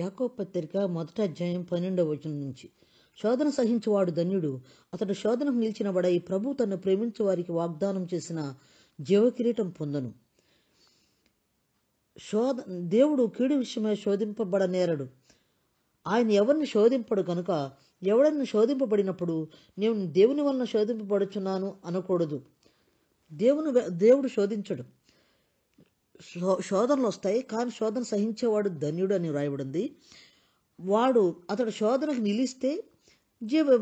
యాకో పత్రిక మొదట అధ్యాయం పన్నెండవ వచనం నుంచి శోధన సహించేవాడు ధన్యుడు అతడు శోధనకు నిలిచినబడై ప్రభు తను ప్రేమించే వారికి వాగ్దానం చేసిన జీవకిరీటం పొందను శోధ దేవుడు కీడు విషయమై నేరడు ఆయన ఎవరిని శోధింపడు కనుక ఎవడని శోధింపబడినప్పుడు నేను దేవుని వలన శోధింపబడుచున్నాను అనకూడదు దేవుని దేవుడు శోధించడు శోధనలు వస్తాయి కానీ శోధన సహించేవాడు ధన్యుడు అని వ్రాయబడింది వాడు అతడు శోధనకు నిలిస్తే జీవ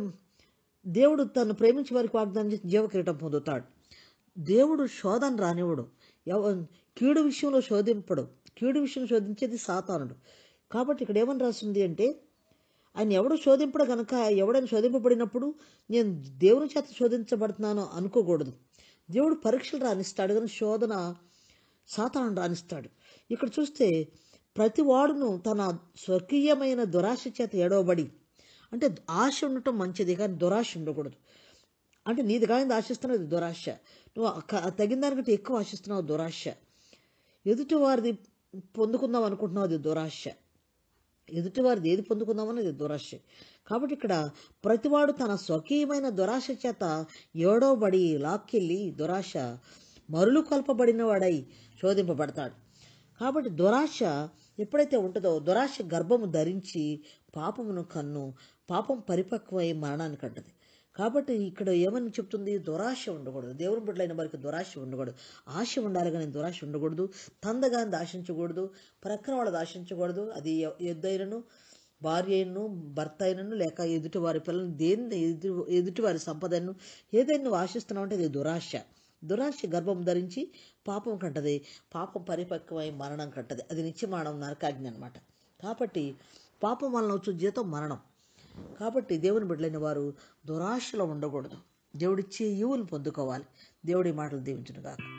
దేవుడు తను ప్రేమించే వారికి వాగ్దానం చేసి జీవకిరీటం పొందుతాడు దేవుడు శోధన రానివ్వడు ఎవ కీడు విషయంలో శోధింపడు కీడు విషయం శోధించేది సాతానుడు కాబట్టి ఇక్కడ ఏమని రాసింది అంటే ఆయన ఎవడు శోధింపడు కనుక ఎవడని శోధింపబడినప్పుడు నేను దేవుని చేత శోధించబడుతున్నాను అనుకోకూడదు దేవుడు పరీక్షలు రాణిస్తాడు కానీ శోధన సాతాను రాణిస్తాడు ఇక్కడ చూస్తే ప్రతివాడును తన స్వకీయమైన దురాశ చేత ఎడవబడి అంటే ఆశ ఉండటం మంచిది కానీ దురాశ ఉండకూడదు అంటే నీది కాని ఆశిస్తున్నది దురాశ నువ్వు తగిన దానికంటే ఎక్కువ ఆశిస్తున్నావు దురాశ ఎదుటి వారిది పొందుకుందాం అనుకుంటున్నావు అది దురాశ ఎదుటి వారిది ఏది అనేది దురాశ కాబట్టి ఇక్కడ ప్రతివాడు తన స్వకీయమైన దురాశ చేత ఏడోబడి లాక్కెళ్ళి దురాశ మరులు వాడై శోధింపబడతాడు కాబట్టి దురాశ ఎప్పుడైతే ఉంటుందో దురాశ గర్భము ధరించి పాపమును కన్ను పాపం పరిపక్వమై మరణానికి అంటది కాబట్టి ఇక్కడ ఏమని చెప్తుంది దురాశ ఉండకూడదు దేవుని బిడ్డలైన వారికి దురాశ ఉండకూడదు ఆశ ఉండాలి కానీ దురాశ ఉండకూడదు తందగాన్ని ఆశించకూడదు ప్రక్కన వాళ్ళది ఆశించకూడదు అది ఎద్దైనను భార్య అయినను భర్త అయినను లేక ఎదుటి వారి పిల్లలను దేన్ని ఎదుటి ఎదుటి వారి సంపదను ఏదైనా ఆశిస్తున్నావు అంటే అది దురాశ దురాశ గర్భం ధరించి పాపం కంటది పాపం పరిపక్వమై మరణం కంటది అది నిత్యమానం నరకాగ్ని అనమాట కాబట్టి పాపం వలన వచ్చు జీతం మరణం కాబట్టి దేవుని బిడ్డలైన వారు దురాశలో ఉండకూడదు దేవుడిచ్చే ఈవులు పొందుకోవాలి దేవుడి మాటలు దీవించును కాదు